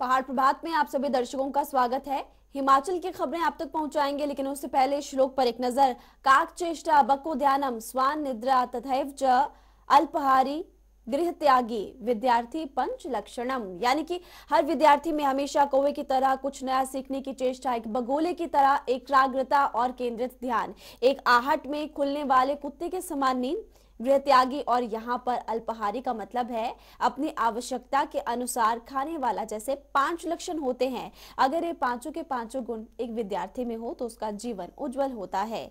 पहाड़ प्रभात में आप सभी दर्शकों का स्वागत है हिमाचल की खबरें आप तक पहुंचाएंगे लेकिन उससे पहले श्लोक पर एक नजर काक चेष्टा बको ध्यानम स्वान निद्रा तथैव अल्पहारी गृह त्यागी विद्यार्थी पंच लक्षणम यानी कि हर विद्यार्थी में हमेशा कौवे की तरह कुछ नया सीखने की चेष्टा एक बगोले की तरह एकाग्रता और केंद्रित ध्यान एक आहट में खुलने वाले कुत्ते के समान नींद त्यागी और यहाँ पर अल्पहारी का मतलब है अपनी आवश्यकता के अनुसार खाने वाला जैसे पांच लक्षण होते हैं अगर ये पांचों के पांचों गुण एक विद्यार्थी में हो तो उसका जीवन उज्जवल होता है